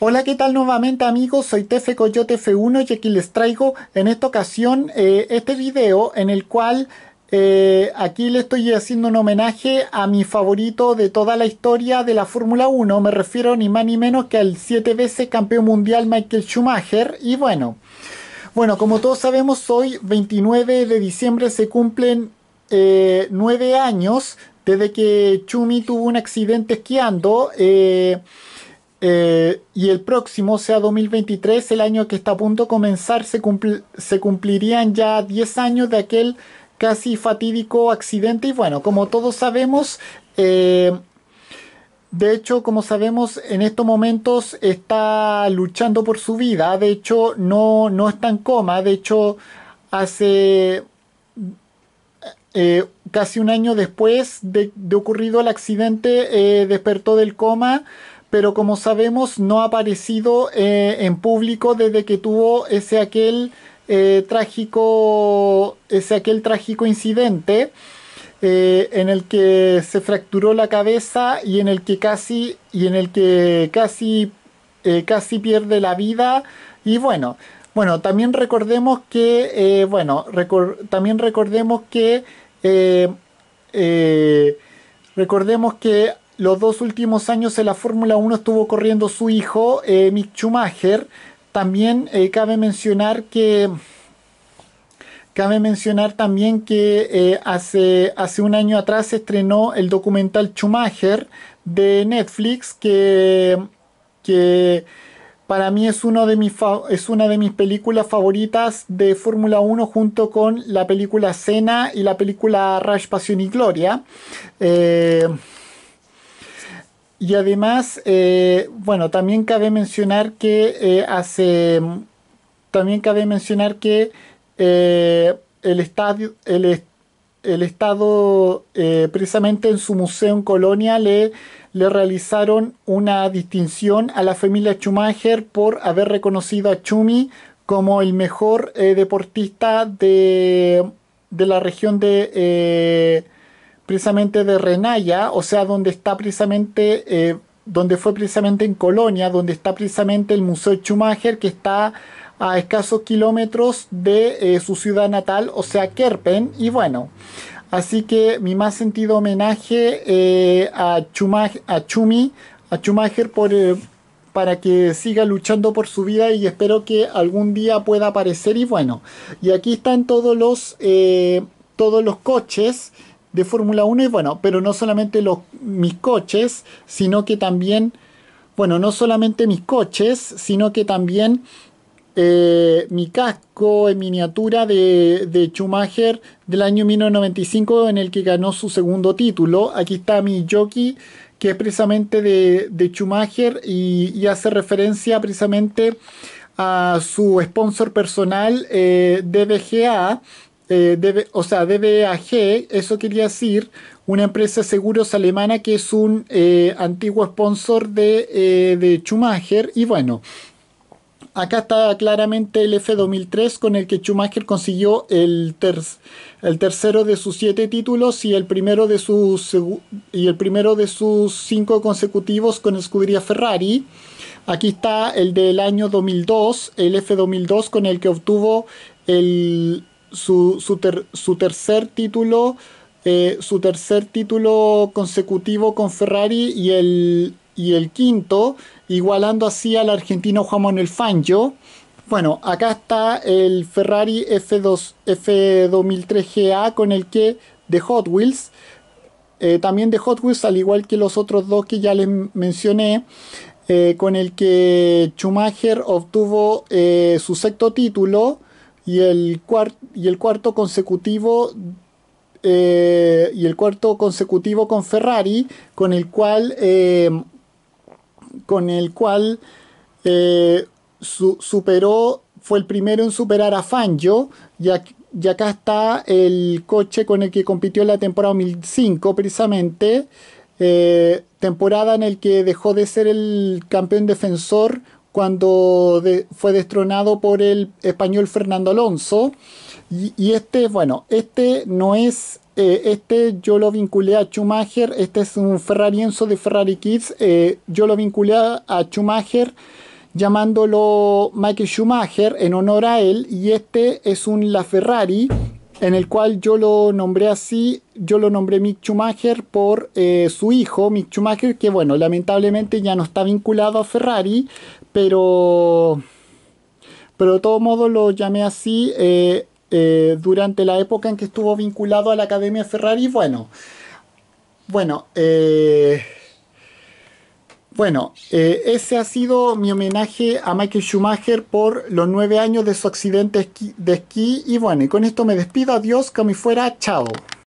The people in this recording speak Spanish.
Hola, ¿qué tal nuevamente amigos? Soy Tefe Coyote F1 y aquí les traigo en esta ocasión eh, este video en el cual eh, aquí le estoy haciendo un homenaje a mi favorito de toda la historia de la Fórmula 1. Me refiero ni más ni menos que al siete veces campeón mundial Michael Schumacher. Y bueno, bueno, como todos sabemos, hoy 29 de diciembre se cumplen eh, nueve años desde que Chumi tuvo un accidente esquiando. Eh, y el próximo, sea 2023, el año que está a punto de comenzar, se, cumplirían ya 10 años de aquel casi fatídico accidente. Y bueno, como todos sabemos, eh, de hecho, como sabemos, en estos momentos está luchando por su vida. De hecho, no, no está en coma. De hecho, hace eh, casi un año después de, de ocurrido el accidente, despertó del coma pero como sabemos no ha aparecido eh, en público desde que tuvo ese aquel eh, trágico ese aquel trágico incidente eh, en el que se fracturó la cabeza y en el que casi y en el que casi casi pierde la vida y bueno bueno también recordemos que bueno también recordemos que recordemos que los dos últimos años en la Fórmula 1 estuvo corriendo su hijo, eh, Mick Schumacher. También eh, cabe mencionar que. Cabe mencionar también que eh, hace, hace un año atrás se estrenó el documental Schumacher de Netflix, que, para mí es, uno de mis es una de mis películas favoritas de Fórmula 1 junto con la película Cena y la película Rush, Pasión y Gloria. Y además, eh, bueno, también cabe mencionar que eh, hace. También cabe mencionar que eh, el, estadio, el, el Estado, precisamente en su museo en Colonia, le, le realizaron una distinción a la familia Schumacher por haber reconocido a Chumi como el mejor deportista de, de, la región de precisamente de Renaya, o sea, donde está precisamente, eh, donde fue precisamente en Colonia, donde está precisamente el Museo Schumacher, que está a escasos kilómetros de eh, su ciudad natal, o sea, Kerpen, y bueno. Así que mi más sentido homenaje eh, a, Schumacher, a Chumi, a Schumacher por, para que siga luchando por su vida y espero que algún día pueda aparecer y bueno. Y aquí están todos los, todos los coches de Fórmula 1 es bueno, pero no solamente los, mis coches, sino que también, bueno, no solamente mis coches, sino que también eh, mi casco en miniatura de, de Schumacher del año 1995 en el que ganó su segundo título. Aquí está mi jockey que es precisamente de, de Schumacher y, hace referencia precisamente a su sponsor personal eh, DBGA eh, o sea, DBAG, eso quería decir una empresa de seguros alemana que es un eh, antiguo sponsor eh, de, Schumacher. Y bueno, acá está claramente el F2003 con el que Schumacher consiguió el, tercero de sus siete títulos y el, primero de sus, y el primero de sus cinco consecutivos con escudería Ferrari. Aquí está el del año 2002, el F2002 con el que obtuvo el, su, tercer título, eh, su tercer título consecutivo con Ferrari y el, el quinto, igualando así al argentino Juan Manuel Fangio. Bueno, acá está el Ferrari F2, F2003 GA con el que de Hot Wheels, eh, también de Hot Wheels, al igual que los otros dos que ya les mencioné, eh, con el que Schumacher obtuvo su sexto título y el, y el cuarto consecutivo eh, y el cuarto consecutivo con Ferrari, con el cual eh, con el cual eh, superó, fue el primero en superar a Fangio, y acá está el coche con el que compitió en la temporada 2005 precisamente, temporada en el que dejó de ser el campeón defensor cuando fue destronado por el español Fernando Alonso. Y, este, bueno, este no es, eh, este yo lo vinculé a Schumacher, este es un Ferrarienzo de Ferrari Kids, eh, yo lo vinculé a Schumacher llamándolo Michael Schumacher en honor a él y este es un la Ferrari en el cual yo lo nombré así, yo lo nombré Mick Schumacher por eh, su hijo, Mick Schumacher, que bueno, lamentablemente ya no está vinculado a Ferrari, pero, de todo modo lo llamé así eh, eh, durante la época en que estuvo vinculado a la Academia Ferrari. Bueno, bueno, eh, bueno, ese ha sido mi homenaje a Michael Schumacher por los nueve años de su accidente de esquí. Y bueno, y con esto me despido. Adiós, que me fuera. Chao.